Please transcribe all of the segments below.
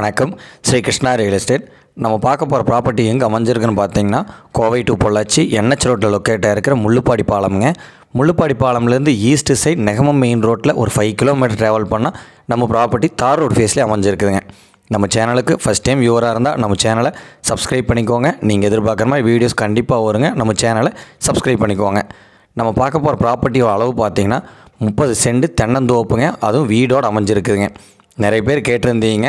வணக்கம் Sri Krishna real estate நம்ம பார்க்க போகிற ப்ராப்பர்ட்டி எங்கே அமைஞ்சிருக்குன்னு பார்த்தீங்கன்னா கோவை டு பொள்ளாச்சி என்ஹெச் ரோட்டில் லொக்கேட்டாக இருக்கிற முள்ளுப்பாடி பாலம்ங்க முள்ளுப்பாடி பாலம்லேருந்து ஈஸ்ட் சைட் நெகமம் மெயின் ரோட்டில் ஒரு ஃபைவ் கிலோமீட்டர் ட்ராவல் பண்ணால் நம்ம ப்ராப்பர்ட்டி தார் ரோட் ஃபேஸ்லேயே அமைஞ்சிருக்குதுங்க நம்ம சேனலுக்கு ஃபஸ்ட் டைம் வியூவராக இருந்தால் நம்ம சேனலை சப்ஸ்கிரைப் பண்ணிக்கோங்க நீங்கள் எதிர்பார்க்குற மாதிரி வீடியோஸ் கண்டிப்பாக வருங்க நம்ம சேனலை சப்ஸ்கிரைப் பண்ணிக்கோங்க நம்ம பார்க்க போகிற ப்ராப்பர்ட்டியோட அளவு பார்த்திங்கன்னா முப்பது சென்ட் தென்னந்தோப்புங்க அதுவும் வீடோடு அமைஞ்சிருக்குதுங்க நிறைய பேர் கேட்டிருந்தீங்க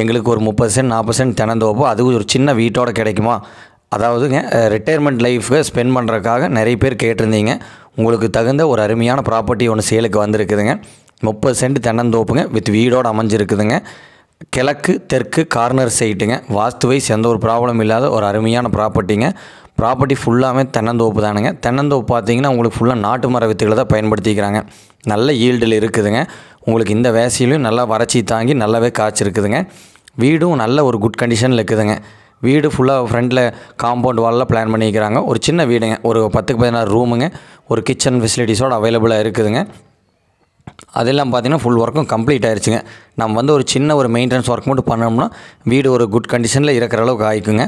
எங்களுக்கு ஒரு முப்பது சென்ட் நாற்பது சென்ட் தினந்தோப்பு அது ஒரு சின்ன வீட்டோட கிடைக்குமா அதாவதுங்க ரிட்டையர்மெண்ட் லைஃப்க்கு ஸ்பெண்ட் பண்ணுறதுக்காக நிறைய பேர் கேட்டிருந்தீங்க உங்களுக்கு தகுந்த ஒரு அருமையான ப்ராப்பர்ட்டி ஒன்று சேலுக்கு வந்திருக்குதுங்க முப்பது சென்ட் தென்னந்தோப்புங்க வித் வீடோடு அமைஞ்சிருக்குதுங்க கிழக்கு தெற்கு கார்னர் சைட்டுங்க வாஸ்துவை எந்த ஒரு ப்ராப்ளம் இல்லாத ஒரு அருமையான ப்ராப்பர்ட்டிங்க ப்ராப்பர்ட்டி ஃபுல்லாகவே தென்னந்தோப்பு தானுங்க தென்னந்தோப்பு பார்த்தீங்கன்னா உங்களுக்கு ஃபுல்லாக நாட்டு மர வித்துக்களை தான் பயன்படுத்திக்கிறாங்க நல்ல ஈல்டில் இருக்குதுங்க உங்களுக்கு இந்த வேசையிலையும் நல்லா வறட்சி தாங்கி நல்லாவே காய்ச்சிருக்குதுங்க வீடும் நல்ல ஒரு குட் கண்டிஷனில் இருக்குதுங்க வீடு ஃபுல்லாக ஃப்ரண்டில் காம்பவுண்ட் வாலில் பிளான் பண்ணிக்கிறாங்க ஒரு சின்ன வீடுங்க ஒரு பத்துக்கு பதினாறு ரூமுங்க ஒரு கிச்சன் ஃபெசிலிட்டிஸோடு அவைலபிளாக இருக்குதுங்க அதெல்லாம் பார்த்திங்கன்னா ஃபுல் ஒர்க்கும் கம்ப்ளீட் ஆயிடுச்சுங்க நம்ம வந்து ஒரு சின்ன ஒரு மெயின்டெனன்ஸ் ஒர்க் மட்டும் பண்ணோம்னா வீடு ஒரு குட் கண்டிஷனில் இருக்கிற அளவுக்கு ஆயிக்குங்க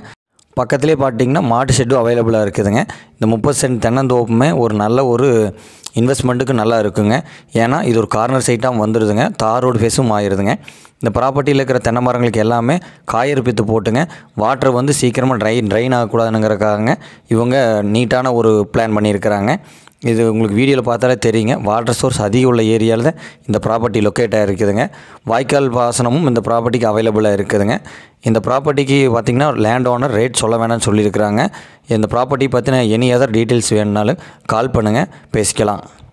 பக்கத்துலேயே பார்த்தீங்கன்னா மாட்டு ஷெட்டும் அவைலபிளாக இருக்குதுங்க இந்த முப்பது சென்ட் தென்னந்தோப்புமே ஒரு நல்ல ஒரு இன்வெஸ்ட்மெண்ட்டுக்கு நல்லா இருக்குங்க ஏன்னா இது ஒரு கார்னர் சைட்டாக வந்துடுதுங்க தார் ரோடு ஃபேஸும் ஆயிடுதுங்க இந்த ப்ராப்பர்ட்டியில் இருக்கிற தென்னை மரங்களுக்கு எல்லாமே காயறு பித்து போட்டுங்க வாட்டர் வந்து சீக்கிரமாக ட்ரை ட்ரைன் ஆகக்கூடாதுங்கிறக்காக இவங்க நீட்டான ஒரு பிளான் பண்ணியிருக்கிறாங்க இது உங்களுக்கு வீடியோவில் பார்த்தாலே தெரியுங்க வாட்டர் சோர்ஸ் அதிகம் உள்ள ஏரியாவில் தான் இந்த ப்ராப்பர்ட்டி லொக்கேட் ஆகிருக்குதுங்க வாய்க்கால் பாசனமும் இந்த ப்ராப்பர்ட்டிக்கு அவைலபிளாக இருக்குதுங்க இந்த ப்ராப்பர்ட்டிக்கு பார்த்திங்கன்னா லேண்ட் ஓனர் ரேட் சொல்ல வேணாம்னு சொல்லியிருக்கிறாங்க இந்த ப்ராப்பர்ட்டி பற்றின எனி அதர் டீட்டெயில்ஸ் வேணுனாலும் கால் பண்ணுங்கள் பேசிக்கலாம்